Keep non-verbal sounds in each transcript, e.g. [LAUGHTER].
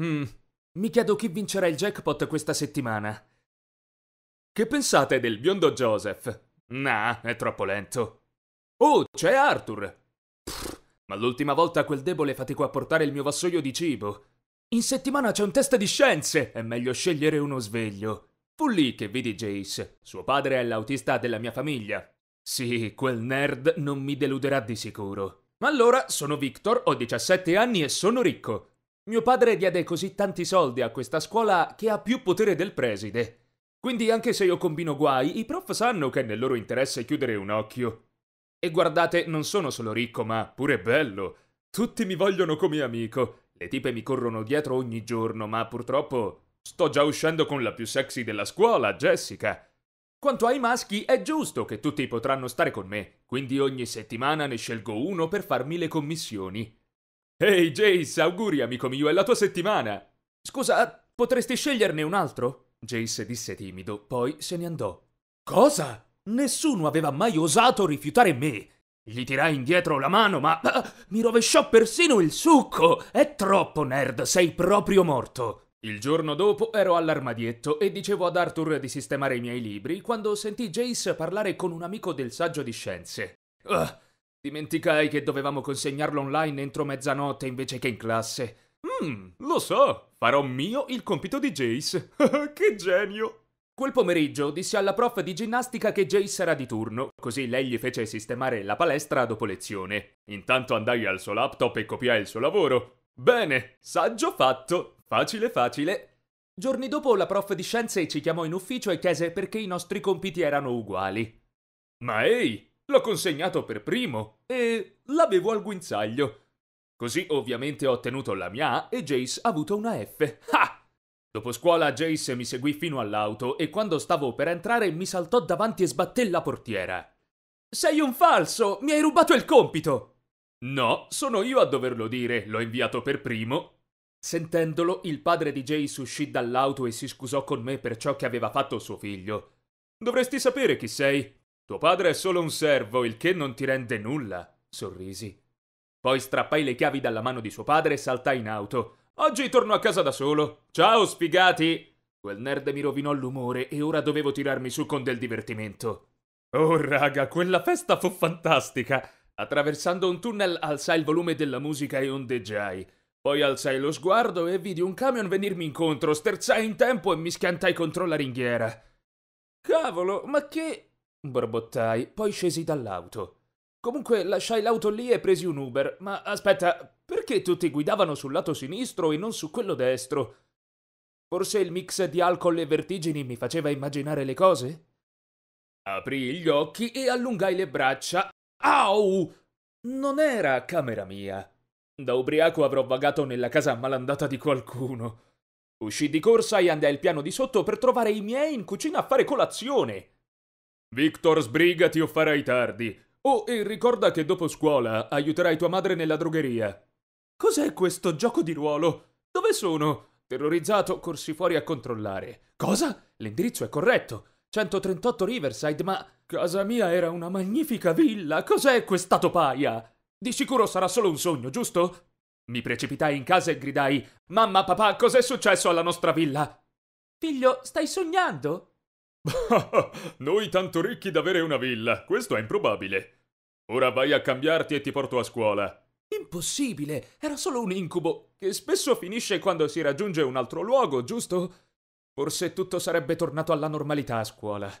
Mm, mi chiedo chi vincerà il jackpot questa settimana. Che pensate del biondo Joseph? Nah, è troppo lento. Oh, c'è Arthur! Pff, ma l'ultima volta quel debole faticò a portare il mio vassoio di cibo. In settimana c'è un test di scienze! È meglio scegliere uno sveglio. Fu lì che vidi Jace. Suo padre è l'autista della mia famiglia. Sì, quel nerd non mi deluderà di sicuro. allora sono Victor, ho 17 anni e sono ricco. Mio padre diede così tanti soldi a questa scuola che ha più potere del preside. Quindi anche se io combino guai, i prof sanno che è nel loro interesse chiudere un occhio. E guardate, non sono solo ricco, ma pure bello. Tutti mi vogliono come amico. Le tipe mi corrono dietro ogni giorno, ma purtroppo sto già uscendo con la più sexy della scuola, Jessica. Quanto ai maschi, è giusto che tutti potranno stare con me, quindi ogni settimana ne scelgo uno per farmi le commissioni. Ehi hey Jace, auguri amico mio, è la tua settimana! Scusa, potresti sceglierne un altro? Jace disse timido, poi se ne andò. Cosa? Nessuno aveva mai osato rifiutare me. Gli tirai indietro la mano, ma ah, mi rovesciò persino il succo! È troppo, nerd, sei proprio morto! Il giorno dopo ero all'armadietto e dicevo ad Arthur di sistemare i miei libri quando sentì Jace parlare con un amico del saggio di scienze. Uh, Dimenticai che dovevamo consegnarlo online entro mezzanotte invece che in classe. Mmm, lo so, farò mio il compito di Jace. [LAUGHS] che genio! Quel pomeriggio dissi alla prof di ginnastica che Jace era di turno, così lei gli fece sistemare la palestra dopo lezione. Intanto andai al suo laptop e copiai il suo lavoro. Bene, saggio fatto, facile facile. Giorni dopo la prof di scienze ci chiamò in ufficio e chiese perché i nostri compiti erano uguali. Ma ehi, L'ho consegnato per primo e l'avevo al guinzaglio. Così ovviamente ho ottenuto la mia A e Jace ha avuto una F. Ha! Dopo scuola Jace mi seguì fino all'auto e quando stavo per entrare mi saltò davanti e sbatté la portiera. Sei un falso! Mi hai rubato il compito! No, sono io a doverlo dire, l'ho inviato per primo. Sentendolo, il padre di Jace uscì dall'auto e si scusò con me per ciò che aveva fatto suo figlio. Dovresti sapere chi sei. Tuo padre è solo un servo, il che non ti rende nulla, sorrisi. Poi strappai le chiavi dalla mano di suo padre e saltai in auto. Oggi torno a casa da solo. Ciao, sfigati! Quel nerd mi rovinò l'umore e ora dovevo tirarmi su con del divertimento. Oh, raga, quella festa fu fantastica! Attraversando un tunnel alzai il volume della musica e ondeggiai. Poi alzai lo sguardo e vidi un camion venirmi incontro, sterzai in tempo e mi schiantai contro la ringhiera. Cavolo, ma che borbottai, poi scesi dall'auto. Comunque lasciai l'auto lì e presi un Uber, ma aspetta, perché tutti guidavano sul lato sinistro e non su quello destro? Forse il mix di alcol e vertigini mi faceva immaginare le cose? Aprii gli occhi e allungai le braccia. Au! Non era camera mia. Da ubriaco avrò vagato nella casa malandata di qualcuno. Uscì di corsa e andai al piano di sotto per trovare i miei in cucina a fare colazione. Victor, sbrigati o farai tardi. Oh, e ricorda che dopo scuola aiuterai tua madre nella drogheria. Cos'è questo gioco di ruolo? Dove sono? Terrorizzato, corsi fuori a controllare. Cosa? L'indirizzo è corretto. 138 Riverside, ma... Casa mia era una magnifica villa. Cos'è questa topaia? Di sicuro sarà solo un sogno, giusto? Mi precipitai in casa e gridai: Mamma, papà, cos'è successo alla nostra villa? Figlio, stai sognando? [LAUGHS] Noi tanto ricchi da avere una villa, questo è improbabile. Ora vai a cambiarti e ti porto a scuola. Impossibile, era solo un incubo, che spesso finisce quando si raggiunge un altro luogo, giusto? Forse tutto sarebbe tornato alla normalità a scuola.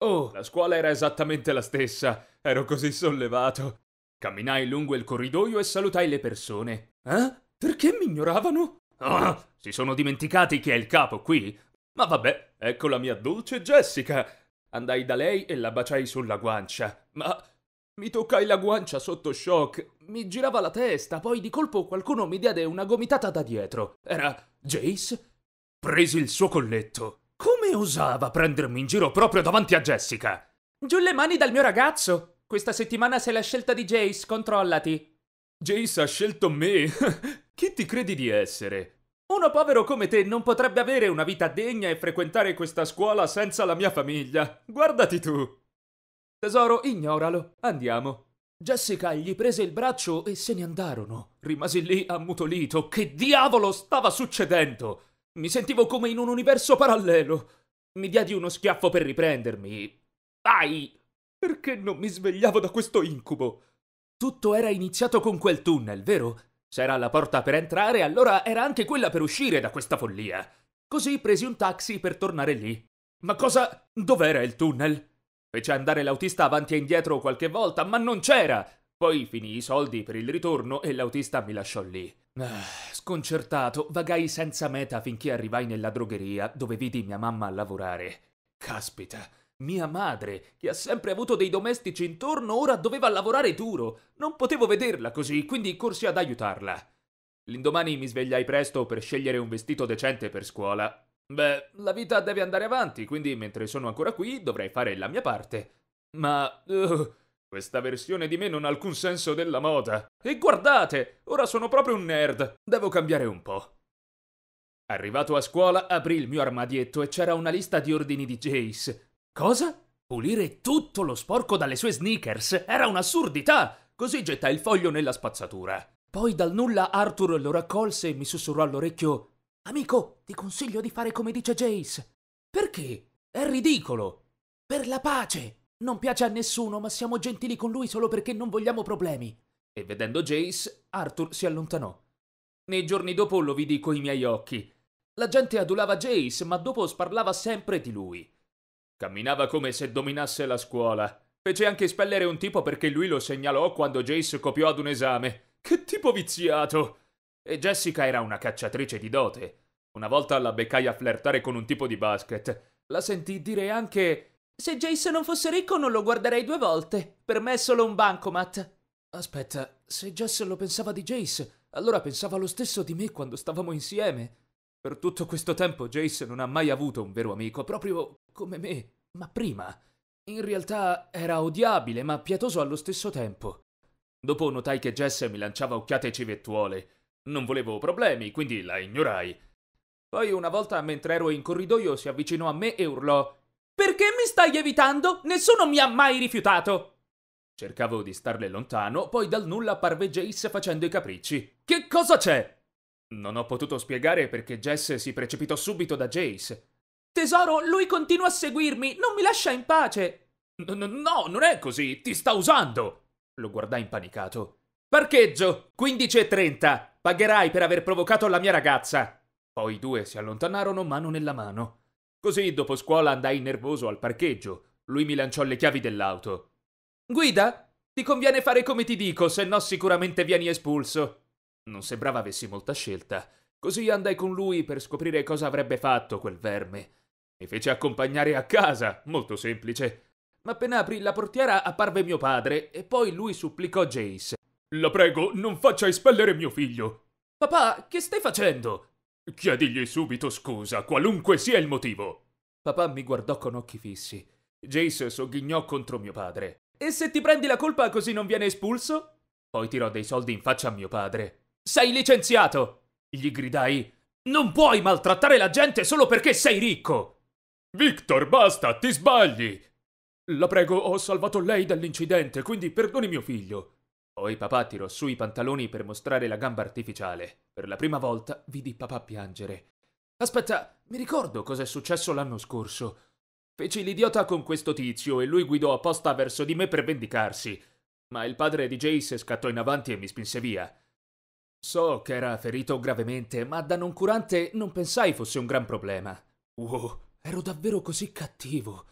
Oh, la scuola era esattamente la stessa, ero così sollevato. Camminai lungo il corridoio e salutai le persone. Eh? Perché mi ignoravano? Ah, si sono dimenticati chi è il capo qui? Ma vabbè, ecco la mia dolce Jessica. Andai da lei e la baciai sulla guancia. Ma mi toccai la guancia sotto shock. Mi girava la testa, poi di colpo qualcuno mi diede una gomitata da dietro. Era Jace? Presi il suo colletto. Come osava prendermi in giro proprio davanti a Jessica? Giù le mani dal mio ragazzo! Questa settimana sei la scelta di Jace, controllati. Jace ha scelto me? [LAUGHS] Chi ti credi di essere? Uno povero come te non potrebbe avere una vita degna e frequentare questa scuola senza la mia famiglia. Guardati tu. Tesoro, ignoralo. Andiamo. Jessica gli prese il braccio e se ne andarono. Rimasi lì ammutolito. Che diavolo stava succedendo? Mi sentivo come in un universo parallelo. Mi diedi uno schiaffo per riprendermi. Vai! Perché non mi svegliavo da questo incubo? Tutto era iniziato con quel tunnel, vero? S'era la porta per entrare, allora era anche quella per uscire da questa follia. Così presi un taxi per tornare lì. Ma cosa. dov'era il tunnel? Fece andare l'autista avanti e indietro qualche volta, ma non c'era! Poi finì i soldi per il ritorno e l'autista mi lasciò lì. Ah, sconcertato, vagai senza meta finché arrivai nella drogheria dove vidi mia mamma lavorare. Caspita, mia madre, che ha sempre avuto dei domestici intorno, ora doveva lavorare duro. Non potevo vederla così, quindi corsi ad aiutarla. L'indomani mi svegliai presto per scegliere un vestito decente per scuola. Beh, la vita deve andare avanti, quindi mentre sono ancora qui dovrei fare la mia parte. Ma... Uh, questa versione di me non ha alcun senso della moda. E guardate, ora sono proprio un nerd. Devo cambiare un po'. Arrivato a scuola, aprì il mio armadietto e c'era una lista di ordini di Jace. Cosa? Pulire tutto lo sporco dalle sue sneakers era un'assurdità! Così gettai il foglio nella spazzatura. Poi dal nulla Arthur lo raccolse e mi sussurrò all'orecchio: Amico, ti consiglio di fare come dice Jace. Perché? È ridicolo! Per la pace! Non piace a nessuno, ma siamo gentili con lui solo perché non vogliamo problemi. E vedendo Jace, Arthur si allontanò. Nei giorni dopo lo vidi coi miei occhi. La gente adulava Jace, ma dopo sparlava sempre di lui. Camminava come se dominasse la scuola. Fece anche spellere un tipo perché lui lo segnalò quando Jace copiò ad un esame. Che tipo viziato! E Jessica era una cacciatrice di dote. Una volta la beccai a flirtare con un tipo di basket. La sentì dire anche se Jace non fosse ricco non lo guarderei due volte. Per me è solo un bancomat. Aspetta, se Jess lo pensava di Jace, allora pensava lo stesso di me quando stavamo insieme. Per tutto questo tempo Jace non ha mai avuto un vero amico, proprio come me, ma prima. In realtà era odiabile, ma pietoso allo stesso tempo. Dopo notai che Jesse mi lanciava occhiate civettuole. Non volevo problemi, quindi la ignorai. Poi una volta, mentre ero in corridoio, si avvicinò a me e urlò «Perché mi stai evitando? Nessuno mi ha mai rifiutato!» Cercavo di starle lontano, poi dal nulla apparve Jace facendo i capricci. «Che cosa c'è?» Non ho potuto spiegare perché Jesse si precipitò subito da Jace. Tesoro, lui continua a seguirmi, non mi lascia in pace! No, no, non è così, ti sta usando! Lo guardai impanicato. Parcheggio, e 15.30, pagherai per aver provocato la mia ragazza! Poi i due si allontanarono mano nella mano. Così dopo scuola andai nervoso al parcheggio. Lui mi lanciò le chiavi dell'auto. Guida, ti conviene fare come ti dico, se no sicuramente vieni espulso. Non sembrava avessi molta scelta, così andai con lui per scoprire cosa avrebbe fatto quel verme. Mi fece accompagnare a casa, molto semplice. Ma appena aprì la portiera apparve mio padre e poi lui supplicò Jace. La prego, non faccia espellere mio figlio. Papà, che stai facendo? Chiedigli subito scusa, qualunque sia il motivo. Papà mi guardò con occhi fissi. Jace sogghignò contro mio padre. E se ti prendi la colpa così non viene espulso? Poi tirò dei soldi in faccia a mio padre. Sei licenziato! gli gridai. Non puoi maltrattare la gente solo perché sei ricco! Victor, basta, ti sbagli! La prego, ho salvato lei dall'incidente, quindi perdoni mio figlio. Poi papà tirò su i pantaloni per mostrare la gamba artificiale. Per la prima volta vidi papà piangere. Aspetta, mi ricordo cos'è successo l'anno scorso. Feci l'idiota con questo tizio e lui guidò apposta verso di me per vendicarsi. Ma il padre di Jace scattò in avanti e mi spinse via. So che era ferito gravemente, ma da noncurante non pensai fosse un gran problema. Wow, ero davvero così cattivo.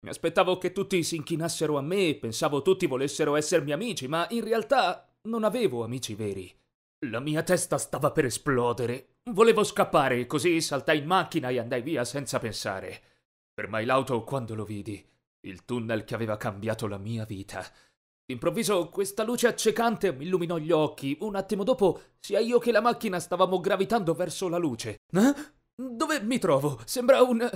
Mi aspettavo che tutti si inchinassero a me, pensavo tutti volessero essermi amici, ma in realtà non avevo amici veri. La mia testa stava per esplodere. Volevo scappare, così saltai in macchina e andai via senza pensare. Fermai l'auto quando lo vidi, il tunnel che aveva cambiato la mia vita. D'improvviso questa luce accecante mi illuminò gli occhi. Un attimo dopo, sia io che la macchina stavamo gravitando verso la luce. Eh? Dove mi trovo? Sembra un... Eh,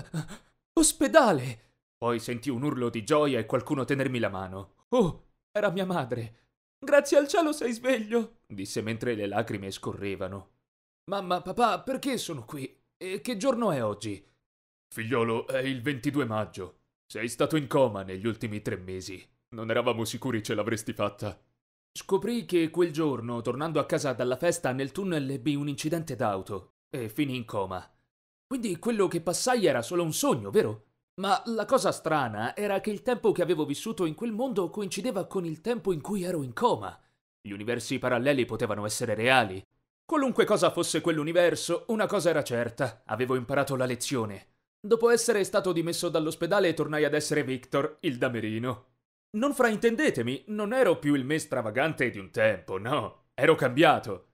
ospedale! Poi sentì un urlo di gioia e qualcuno tenermi la mano. Oh, era mia madre. Grazie al cielo sei sveglio, disse mentre le lacrime scorrevano. Mamma, papà, perché sono qui? E che giorno è oggi? Figliolo, è il 22 maggio. Sei stato in coma negli ultimi tre mesi. Non eravamo sicuri ce l'avresti fatta. Scoprì che quel giorno, tornando a casa dalla festa, nel tunnel ebbi un incidente d'auto e finì in coma. Quindi quello che passai era solo un sogno, vero? Ma la cosa strana era che il tempo che avevo vissuto in quel mondo coincideva con il tempo in cui ero in coma. Gli universi paralleli potevano essere reali. Qualunque cosa fosse quell'universo, una cosa era certa, avevo imparato la lezione. Dopo essere stato dimesso dall'ospedale tornai ad essere Victor, il damerino, non fraintendetemi, non ero più il me stravagante di un tempo, no, ero cambiato.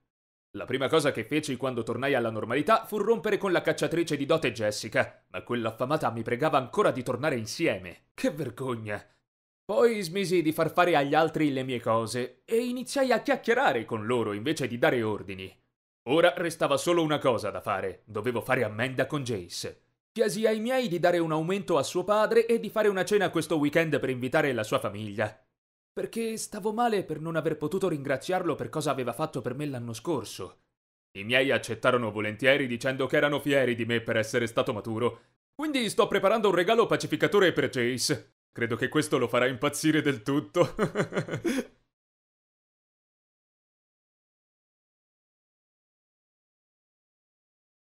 La prima cosa che feci quando tornai alla normalità fu rompere con la cacciatrice di dote Jessica, ma quell'affamata mi pregava ancora di tornare insieme. Che vergogna! Poi smisi di far fare agli altri le mie cose e iniziai a chiacchierare con loro invece di dare ordini. Ora restava solo una cosa da fare, dovevo fare ammenda con Jace. Chiesi ai miei di dare un aumento a suo padre e di fare una cena questo weekend per invitare la sua famiglia. Perché stavo male per non aver potuto ringraziarlo per cosa aveva fatto per me l'anno scorso. I miei accettarono volentieri dicendo che erano fieri di me per essere stato maturo. Quindi sto preparando un regalo pacificatore per Jace. Credo che questo lo farà impazzire del tutto. [LAUGHS]